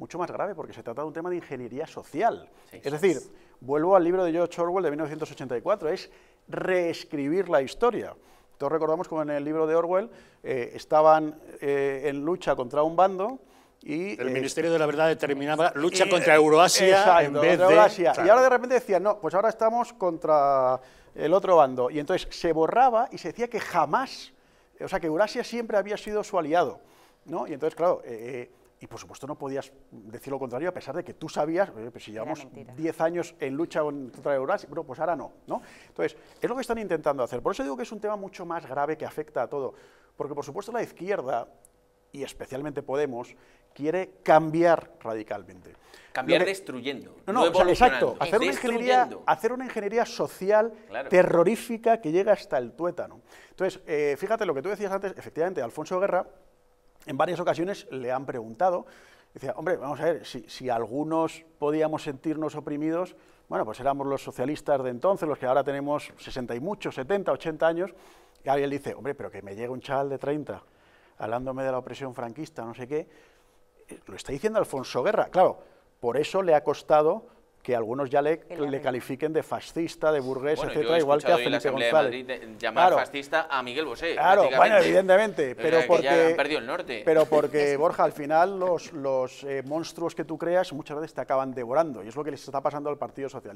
mucho más grave porque se trata de un tema de ingeniería social. es decir, vuelvo al libro de George Orwell de 1984, es reescribir la historia. Todos recordamos como en el libro de Orwell eh, estaban eh, en lucha contra un bando, y, el eh, Ministerio de la Verdad determinaba lucha contra Euroasia en vez de... Eurasia. Y ahora de repente decían, no, pues ahora estamos contra el otro bando. Y entonces se borraba y se decía que jamás, o sea, que Eurasia siempre había sido su aliado. ¿no? Y entonces, claro, y por supuesto no podías decir lo contrario, a pesar de que tú sabías, pues si llevamos 10 años en lucha contra Eurasia, bueno, pues ahora no, no. Entonces, es lo que están intentando hacer. Por eso digo que es un tema mucho más grave que afecta a todo. Porque por supuesto la izquierda, y especialmente Podemos, quiere cambiar radicalmente. Cambiar destruyendo. No, no, exacto. Hacer una, ingeniería, social terrorífica que llega hasta el tuétano. Entonces, eh, fíjate lo que tú decías antes, efectivamente, Alfonso Guerra en varias ocasiones le han preguntado, decía, hombre, vamos a ver, si, algunos podíamos sentirnos oprimidos, bueno, pues éramos los socialistas de entonces, los que ahora tenemos 60 y muchos, 70, 80 años, y alguien dice, hombre, pero que me llegue un chaval de 30 hablándome de la opresión franquista, no sé qué, eh, lo está diciendo Alfonso Guerra, claro, por eso le ha costado algunos ya le, califiquen de fascista, de burgués, etcétera, igual que a Felipe la González. llamar fascista a Miguel Bosé. Claro, bueno, evidentemente, pero porque Pero porque Borja, al final los, los eh, monstruos que tú creas muchas veces te acaban devorando y es lo que les está pasando al Partido Socialista.